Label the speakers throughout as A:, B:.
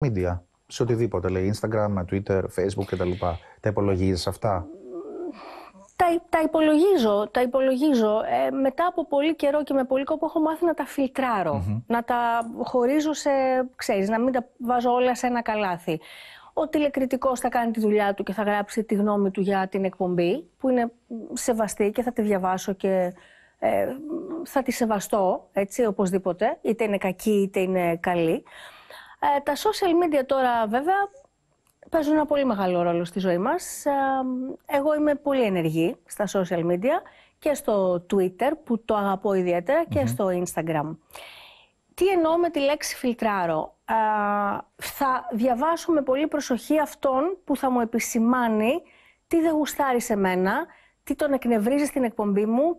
A: media, σε οτιδήποτε, λέει Instagram, Twitter, Facebook κτλ. Τα, τα υπολογίζεις αυτά.
B: Τα, τα υπολογίζω, τα υπολογίζω. Ε, μετά από πολύ καιρό και με πολύ κόπο έχω μάθει να τα φιλτραρω να τα χωρίζω σε, ξέρεις, να μην τα βάζω όλα σε ένα καλάθι. Ο τηλεκριτικός θα κάνει τη δουλειά του και θα γράψει τη γνώμη του για την εκπομπή, που είναι σεβαστή και θα τη διαβάσω και ε, θα τη σεβαστώ, έτσι, οπωσδήποτε, είτε είναι κακή είτε είναι καλή. Ε, τα social media τώρα βέβαια παίζουν ένα πολύ μεγάλο ρόλο στη ζωή μας. Ε, εγώ είμαι πολύ ενεργή στα social media και στο Twitter που το αγαπώ ιδιαίτερα και στο Instagram. Τι εννοώ με τη λέξη φιλτράρω. Ε, θα διαβάσω με πολύ προσοχή αυτόν που θα μου επισημάνει τι δεν γουστάρει σε μένα, τι τον εκνευρίζει στην εκπομπή μου,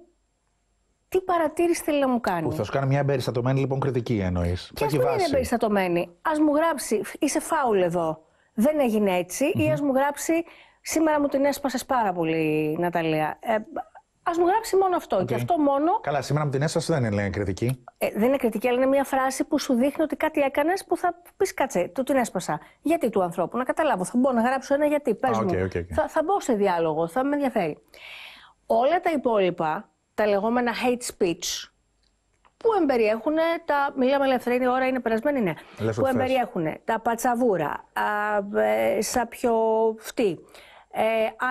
B: τι παρατήρηση θέλει να μου κάνει. Που θα σου
A: κάνει μια εμπεριστατωμένη λοιπόν κριτική εννοείς. Και δεν είναι
B: εμπεριστατωμένη. Ας μου γράψει, είσαι φάουλ εδώ. Δεν έγινε έτσι. Mm-hmm. Ή ας μου γράψει, σήμερα μου την έσπασες πάρα πολύ, Ναταλία. Ε, ας μου γράψει μόνο αυτό. Okay. Και αυτό μόνο.
A: Καλά, σήμερα μου την έσπασες δεν είναι κριτική.
B: Ε, δεν είναι κριτική, αλλά είναι μια φράση που σου δείχνει ότι κάτι έκανες που θα πεις κάτσε, του την έσπασα. Γιατί του ανθρώπου, να καταλάβω. Θα μπω να γράψω ένα γιατί. Πες okay, μου. Okay, θα, θα μπω σε διάλογο, θα με ενδιαφέρει. Όλα τα υπόλοιπα τα λεγόμενα hate speech που εμπεριέχουν τα. Μιλάμε ελευθερία, η ώρα είναι περασμένη, ναι. Λες που εμπεριέχουν τα πατσαβούρα, α, ε, σαπιοφτή, ε,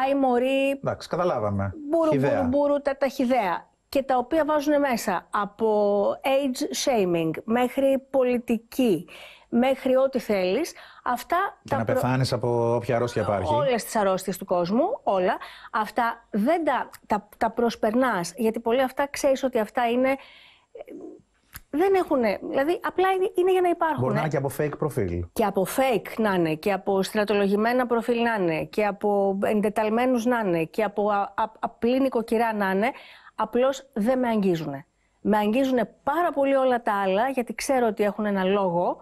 B: άιμορή.
A: Εντάξει, καταλάβαμε. Μπουρου, μπουρου,
B: μπουρου, τα ταχυδαία και τα οποία βάζουν μέσα από age shaming μέχρι πολιτική, μέχρι ό,τι θέλεις. Αυτά και τα να πεθάνεις
A: από όποια αρρώστια υπάρχει. Όλες
B: τις αρρώστιες του κόσμου, όλα. Αυτά δεν τα, τα, προσπερνάς, γιατί πολλοί αυτά ξέρεις ότι αυτά είναι... Δεν έχουν, δηλαδή απλά είναι, για να υπάρχουν. Μπορεί να είναι
A: και από fake προφίλ.
B: Και από fake να είναι, και από στρατολογημένα προφίλ να είναι, και από εντεταλμένους να είναι, και από απλή νοικοκυρά να είναι. Απλώς δεν με αγγίζουν. Με αγγίζουν πάρα πολύ όλα τα άλλα, γιατί ξέρω ότι έχουν ένα λόγο.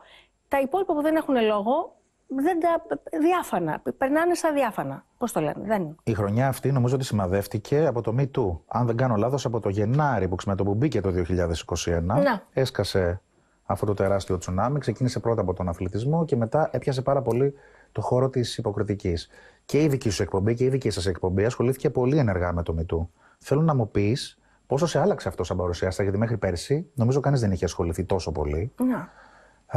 B: Τα υπόλοιπα που δεν έχουν λόγο, δεν τα... διάφανα. Περνάνε σαν διάφανα. Πώς το λένε, δεν
A: Η χρονιά αυτή νομίζω ότι σημαδεύτηκε από το Me Too. Αν δεν κάνω λάθος, από το Γενάρη που με το που μπήκε το 2021. Ναι. Έσκασε αυτό το τεράστιο τσουνάμι. Ξεκίνησε πρώτα από τον αθλητισμό και μετά έπιασε πάρα πολύ το χώρο της υποκριτικής. Και η δική σου εκπομπή και η δική σας εκπομπή ασχολήθηκε πολύ ενεργά με το Me Θέλω να μου πεις πόσο σε άλλαξε αυτό σαν παρουσιάστα, γιατί μέχρι πέρσι νομίζω κανείς δεν είχε ασχοληθεί τόσο πολύ. Ναι.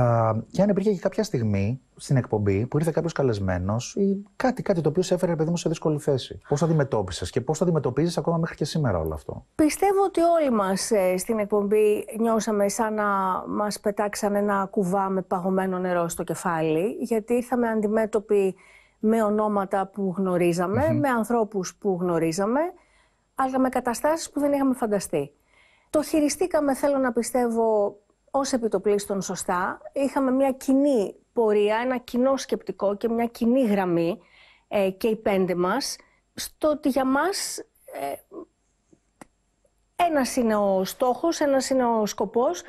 A: Α, και αν υπήρχε και κάποια στιγμή στην εκπομπή που ήρθε κάποιος καλεσμένος ή κάτι, κάτι το οποίο σε έφερε παιδί μου σε δύσκολη θέση. Πώς το αντιμετώπισες και πώς το αντιμετωπίζεις ακόμα μέχρι και σήμερα όλο αυτό.
B: Πιστεύω ότι όλοι μας ε, στην εκπομπή νιώσαμε σαν να μας πετάξαν ένα κουβά με παγωμένο νερό στο κεφάλι, γιατί ήρθαμε αντιμέτωποι με ονόματα που γνωριζαμε με ανθρώπους που γνωρίζαμε αλλά με καταστάσεις που δεν είχαμε φανταστεί. Το χειριστήκαμε, θέλω να πιστεύω, ως επιτοπλίστων σωστά. Είχαμε μια κοινή πορεία, ένα κοινό σκεπτικό και μια κοινή γραμμή ε, και οι πέντε μας, στο ότι για μας ε, ένας είναι ο στόχος, ένας είναι ο σκοπός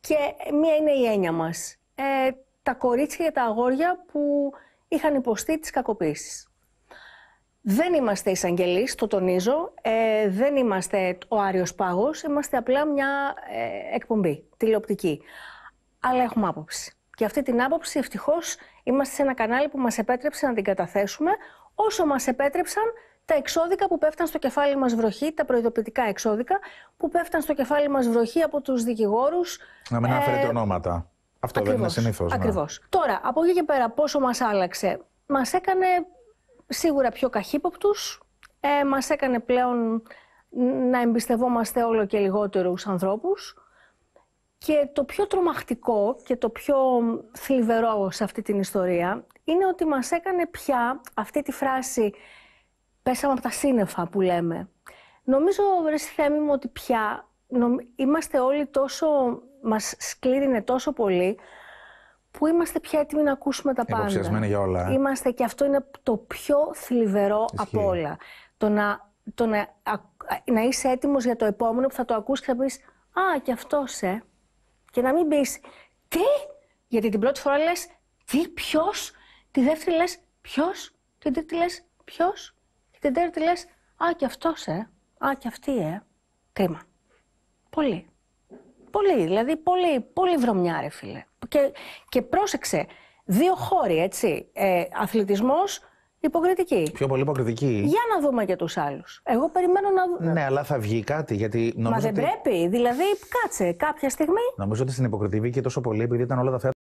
B: και μία είναι η έννοια μας. Ε, τα κορίτσια και τα αγόρια που είχαν υποστεί τις κακοποίησεις. Δεν είμαστε εισαγγελείς, το τονίζω. Ε, δεν είμαστε ο Άριος Πάγος. Είμαστε απλά μια ε, εκπομπή τηλεοπτική. Αλλά έχουμε άποψη. Και αυτή την άποψη ευτυχώς είμαστε σε ένα κανάλι που μας επέτρεψε να την καταθέσουμε όσο μας επέτρεψαν τα εξώδικα που πέφταν στο κεφάλι μας βροχή, τα προειδοποιητικά εξώδικα που πέφταν στο κεφάλι μας βροχή από τους δικηγόρους. Να μην ε,
A: ονόματα. Αυτό δεν είναι συνήθως. Ναι. Ακριβώς.
B: Τώρα, από εκεί και πέρα, πόσο μας άλλαξε. Μας έκανε σίγουρα πιο καχύποπτους, ε, μας έκανε πλέον να εμπιστευόμαστε όλο και λιγότερους ανθρώπους και το πιο τρομακτικό και το πιο θλιβερό σε αυτή την ιστορία είναι ότι μας έκανε πια αυτή τη φράση «πέσαμε από τα σύννεφα» που λέμε. Νομίζω, βρες Θέμη μου, ότι πια είμαστε όλοι τόσο, μας σκλήρινε τόσο πολύ που είμαστε πια έτοιμοι να ακούσουμε τα πάντα. για όλα. Ε. Είμαστε και αυτό είναι το πιο θλιβερό από όλα. Το να, το να, να είσαι έτοιμος για το επόμενο που θα το ακούσει και θα πεις «Α, κι αυτός σε». Και να μην πεις «Τι» γιατί την πρώτη φορά λες «Τι, ποιος» τη δεύτερη λες «Ποιος» την τρίτη λες «Ποιος» και την τέταρτη λες «Α, κι αυτός σε». «Α, κι αυτή, ε». Κρίμα. Πολύ. Πολύ, δηλαδή πολύ, πολύ βρωμιά φίλε. Και, πρόσεξε, δύο χώροι, έτσι. Ε, αθλητισμός, Υποκριτική.
A: Πιο πολύ υποκριτική. Για
B: να δούμε και τους άλλους. Εγώ περιμένω να δούμε.
A: Ναι, αλλά θα βγει κάτι. Γιατί Μα δεν πρέπει.
B: Δηλαδή, κάτσε κάποια στιγμή.
A: Νομίζω ότι στην υποκριτική βγήκε τόσο πολύ επειδή ήταν όλα τα θέματα.